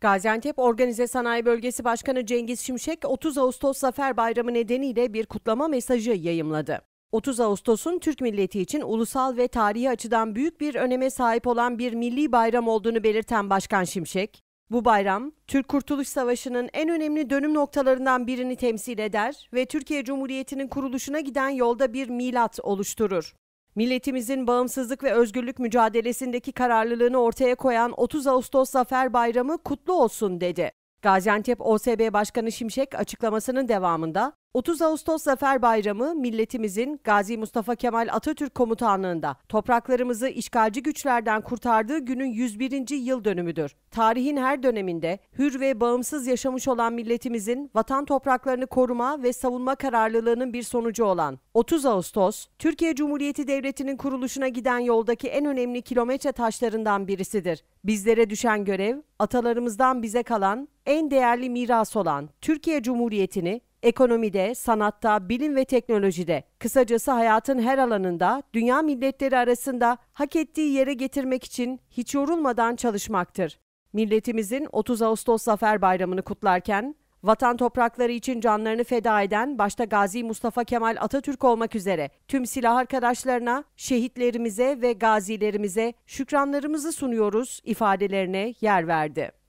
Gaziantep Organize Sanayi Bölgesi Başkanı Cengiz Şimşek 30 Ağustos Zafer Bayramı nedeniyle bir kutlama mesajı yayımladı. 30 Ağustos'un Türk milleti için ulusal ve tarihi açıdan büyük bir öneme sahip olan bir milli bayram olduğunu belirten Başkan Şimşek, bu bayram Türk Kurtuluş Savaşı'nın en önemli dönüm noktalarından birini temsil eder ve Türkiye Cumhuriyeti'nin kuruluşuna giden yolda bir milat oluşturur. Milletimizin bağımsızlık ve özgürlük mücadelesindeki kararlılığını ortaya koyan 30 Ağustos Zafer Bayramı kutlu olsun dedi. Gaziantep OSB Başkanı Şimşek açıklamasının devamında 30 Ağustos Zafer Bayramı milletimizin Gazi Mustafa Kemal Atatürk komutanlığında topraklarımızı işgalci güçlerden kurtardığı günün 101. yıl dönümüdür. Tarihin her döneminde hür ve bağımsız yaşamış olan milletimizin vatan topraklarını koruma ve savunma kararlılığının bir sonucu olan 30 Ağustos, Türkiye Cumhuriyeti Devleti'nin kuruluşuna giden yoldaki en önemli kilometre taşlarından birisidir. Bizlere düşen görev, atalarımızdan bize kalan en değerli miras olan Türkiye Cumhuriyeti'ni ekonomide, sanatta, bilim ve teknolojide, kısacası hayatın her alanında dünya milletleri arasında hak ettiği yere getirmek için hiç yorulmadan çalışmaktır. Milletimizin 30 Ağustos Zafer Bayramı'nı kutlarken Vatan toprakları için canlarını feda eden başta Gazi Mustafa Kemal Atatürk olmak üzere tüm silah arkadaşlarına, şehitlerimize ve gazilerimize şükranlarımızı sunuyoruz ifadelerine yer verdi.